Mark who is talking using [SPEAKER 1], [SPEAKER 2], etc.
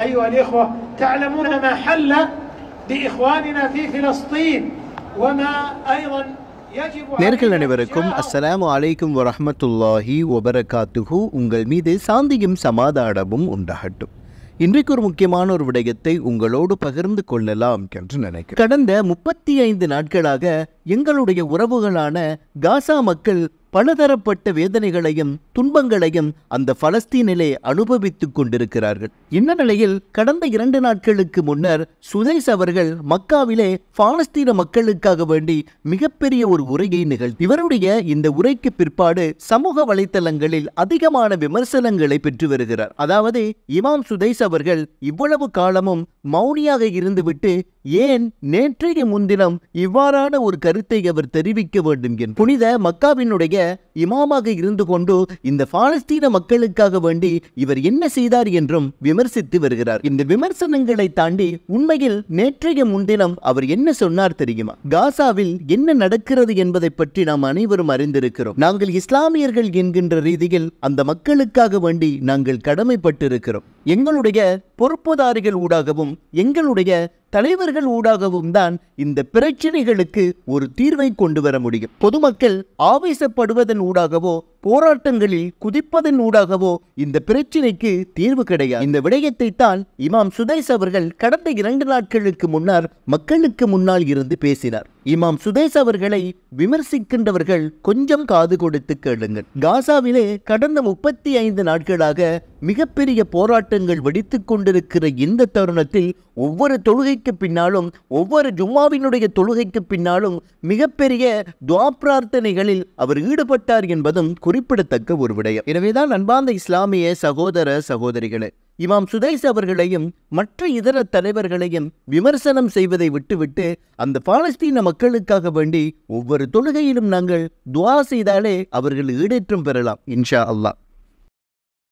[SPEAKER 1] أيها الإخوة تعلمون ما حل لإخواننا في فلسطين وما أيضا நேர்கள் அனைவருக்கும் அஸ்ஸலாமு அலைக்கும் வரஹமத்துல்லாஹி ஒபரகாத்துஹு உங்கள் மீது சாந்தியும் சமாதானமும் உண்டாகட்டும் இன்றைக்கு ஒரு முக்கியமான ஒரு விடயத்தை உங்களோடு பகிர்ந்து கொள்ளலாம் என்று நினைக்கிறேன் கடந்த முப்பத்தி ஐந்து நாட்களாக எங்களுடைய உறவுகளான காசா மக்கள் பலதரப்பட்ட வேதனைகளையும் துன்பங்களையும் அந்த பலஸ்தீனிலே அனுபவித்துக் கொண்டிருக்கிறார்கள் இந்த நிலையில் கடந்த இரண்டு நாட்களுக்கு முன்னர் சுதேஷ் அவர்கள் மக்காவிலே பாலஸ்தீன மக்களுக்காக வேண்டி மிகப்பெரிய ஒரு உரையை நிகழ்த்தி இவருடைய இந்த உரைக்கு பிற்பாடு சமூக வலைத்தளங்களில் அதிகமான விமர்சனங்களை பெற்று வருகிறார் அதாவது இமாம் சுதேஷ் அவர்கள் இவ்வளவு காலமும் மௌனியாக இருந்துவிட்டு ஏன் நேற்றைய முன்தினம் இவ்வாறான ஒரு கருத்தை அவர் தெரிவிக்க வேண்டும் என் புனித மக்காவினுடைய இமாமாக இருந்து கொண்டு இந்த பாலஸ்தீன மக்களுக்காக வேண்டி இவர் என்ன செய்தார் என்றும் விமர்சித்து வருகிறார் இந்த விமர்சனங்களை தாண்டி உண்மையில் நேற்றைய முன்தினம் அவர் என்ன சொன்னார் தெரியுமா காசாவில் என்ன நடக்கிறது என்பதை பற்றி நாம் அனைவரும் அறிந்திருக்கிறோம் நாங்கள் இஸ்லாமியர்கள் என்கின்ற ரீதியில் அந்த மக்களுக்காக வேண்டி நாங்கள் கடமைப்பட்டிருக்கிறோம் எங்களுடைய பொறுப்புதாரிகள் ஊடாகவும் எங்களுடைய தலைவர்கள் ஊடாகவும் தான் இந்த பிரச்சனைகளுக்கு ஒரு தீர்வை கொண்டு வர முடியும் பொதுமக்கள் ஆவேசப்படுவதன் ஊடாகவோ போராட்டங்களில் குதிப்பதன் ஊடாகவோ இந்த பிரச்சினைக்கு தீர்வு கிடையாது இந்த விடயத்தை தான் இமாம் சுதேஷ் அவர்கள் கடந்த இரண்டு நாட்களுக்கு முன்னர் மக்களுக்கு முன்னால் இருந்து பேசினார் இமாம் சுதேஷ் அவர்களை விமர்சிக்கின்றவர்கள் கொஞ்சம் காது கொடுத்து கேளுங்கள் காசாவிலே கடந்த முப்பத்தி ஐந்து நாட்களாக மிகப்பெரிய போராட்டங்கள் வெடித்துக் கொண்டிருக்கிற இந்த தருணத்தில் ஒவ்வொரு தொழுகைக்கு பின்னாலும் ஒவ்வொரு ஜும்மாவினுடைய தொழுகைக்கு பின்னாலும் மிகப்பெரிய துவா பிரார்த்தனைகளில் அவர் ஈடுபட்டார் என்பதும் குறிப்பிடத்தக்க ஒரு விடயம் எனவேதான் அன்பார்ந்த இஸ்லாமிய சகோதர சகோதரிகளே இமாம் சுதேஷ் அவர்களையும் மற்ற இதர தலைவர்களையும் விமர்சனம் செய்வதை விட்டுவிட்டு அந்த பாலஸ்தீன மக்களுக்காக வேண்டி ஒவ்வொரு தொழுகையிலும் நாங்கள் துவா செய்தாலே அவர்கள் ஈடேற்றம் பெறலாம் இன்ஷா அல்லாஹ்